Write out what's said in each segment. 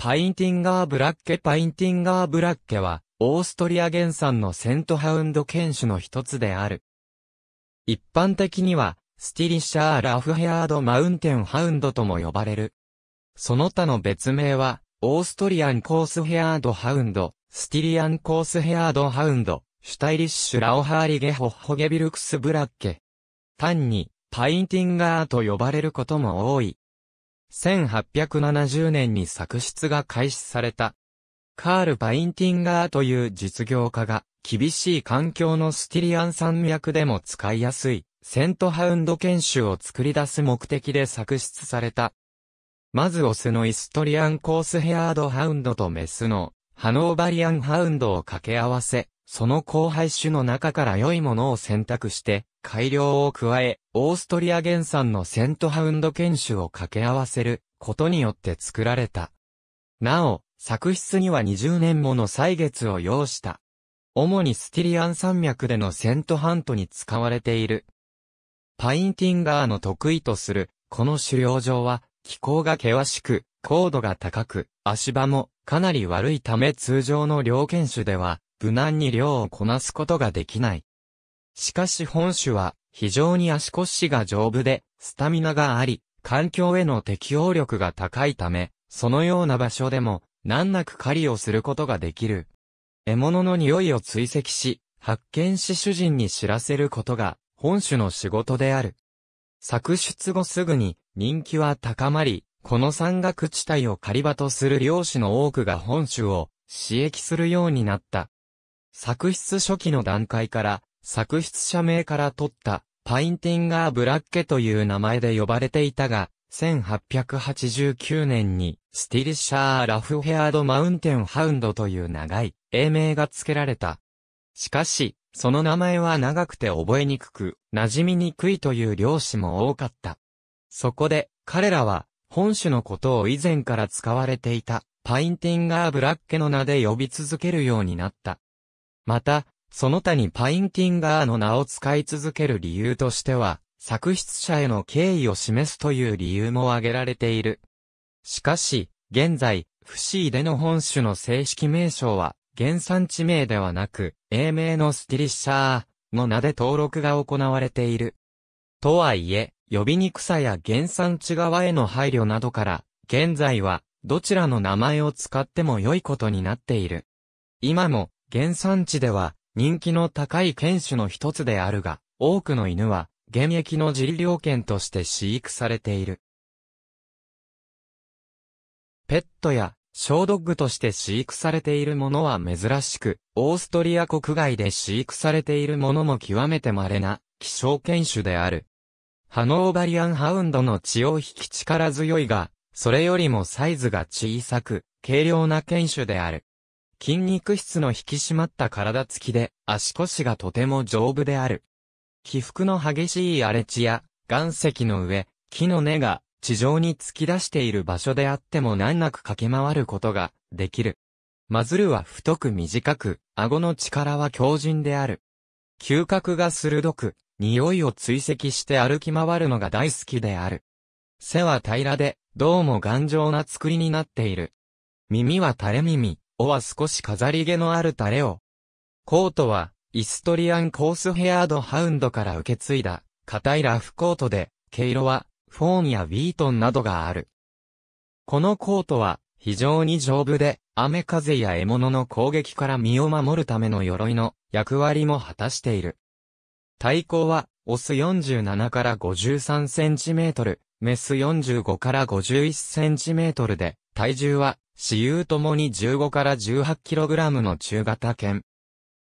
パインティンガーブラッケパインティンガーブラッケは、オーストリア原産のセントハウンド犬種の一つである。一般的には、スティリシャーラフヘアードマウンテンハウンドとも呼ばれる。その他の別名は、オーストリアンコースヘアードハウンド、スティリアンコースヘアードハウンド、シュタイリッシュラオハーリゲホッホゲビルクスブラッケ。単に、パインティンガーと呼ばれることも多い。1870年に作出が開始された。カール・バインティンガーという実業家が、厳しい環境のスティリアン山脈でも使いやすい、セントハウンド犬種を作り出す目的で作出された。まずオスのイストリアンコースヘアードハウンドとメスのハノーバリアンハウンドを掛け合わせ、その交配種の中から良いものを選択して、改良を加え、オーストリア原産のセントハウンド犬種を掛け合わせることによって作られた。なお、作室には20年もの歳月を要した。主にスティリアン山脈でのセントハントに使われている。パインティンガーの得意とする、この狩猟場は、気候が険しく、高度が高く、足場もかなり悪いため通常の猟犬種では、無難に量をこなすことができない。しかし本種は非常に足腰が丈夫で、スタミナがあり、環境への適応力が高いため、そのような場所でも難なく狩りをすることができる。獲物の匂いを追跡し、発見し主人に知らせることが本種の仕事である。作出後すぐに人気は高まり、この山岳地帯を狩り場とする漁師の多くが本種を刺激するようになった。作出初期の段階から、作出者名から取った、パインティンガー・ブラッケという名前で呼ばれていたが、1889年に、スティリッシャー・ラフヘアード・マウンテン・ハウンドという長い、英名が付けられた。しかし、その名前は長くて覚えにくく、馴染みにくいという漁師も多かった。そこで、彼らは、本種のことを以前から使われていた、パインティンガー・ブラッケの名で呼び続けるようになった。また、その他にパインティンガーの名を使い続ける理由としては、作出者への敬意を示すという理由も挙げられている。しかし、現在、不思議での本種の正式名称は、原産地名ではなく、英名のスティリッシャーの名で登録が行われている。とはいえ、呼びにくさや原産地側への配慮などから、現在は、どちらの名前を使っても良いことになっている。今も、原産地では人気の高い犬種の一つであるが、多くの犬は現役の人領犬として飼育されている。ペットや小ドッグとして飼育されているものは珍しく、オーストリア国外で飼育されているものも極めて稀な希少犬種である。ハノーバリアンハウンドの血を引き力強いが、それよりもサイズが小さく、軽量な犬種である。筋肉質の引き締まった体つきで、足腰がとても丈夫である。起伏の激しい荒れ地や、岩石の上、木の根が地上に突き出している場所であっても難なく駆け回ることができる。マズルは太く短く、顎の力は強靭である。嗅覚が鋭く、匂いを追跡して歩き回るのが大好きである。背は平らで、どうも頑丈な作りになっている。耳は垂れ耳、おは少し飾り気のあるタレを。コートは、イストリアンコースヘアードハウンドから受け継いだ、硬いラフコートで、毛色は、フォーンやウィートンなどがある。このコートは、非常に丈夫で、雨風や獲物の攻撃から身を守るための鎧の役割も果たしている。体高は、オス47から53センチメートル、メス45から51センチメートルで、体重は、私有ともに15から 18kg の中型犬。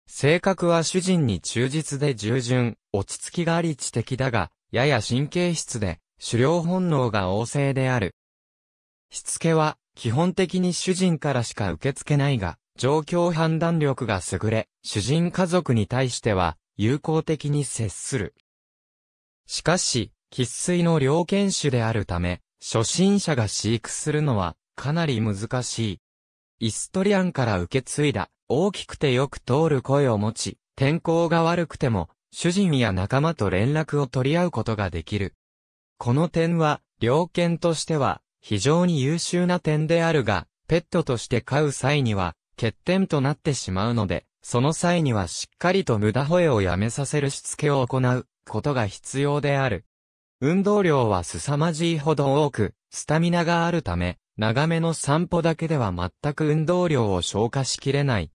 性格は主人に忠実で従順、落ち着きがあり知的だが、やや神経質で、狩猟本能が旺盛である。しつけは、基本的に主人からしか受け付けないが、状況判断力が優れ、主人家族に対しては、友好的に接する。しかし、喫水の猟犬種であるため、初心者が飼育するのはかなり難しい。イストリアンから受け継いだ、大きくてよく通る声を持ち、天候が悪くても、主人や仲間と連絡を取り合うことができる。この点は、猟犬としては、非常に優秀な点であるが、ペットとして飼う際には、欠点となってしまうので、その際にはしっかりと無駄吠えをやめさせるしつけを行うことが必要である。運動量は凄まじいほど多く、スタミナがあるため、長めの散歩だけでは全く運動量を消化しきれない。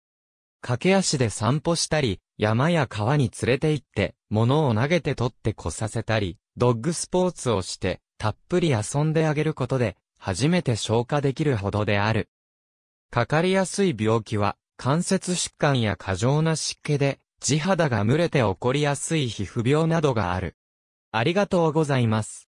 駆け足で散歩したり、山や川に連れて行って、物を投げて取ってこさせたり、ドッグスポーツをして、たっぷり遊んであげることで、初めて消化できるほどである。かかりやすい病気は、関節疾患や過剰な湿気で、地肌が蒸れて起こりやすい皮膚病などがある。ありがとうございます。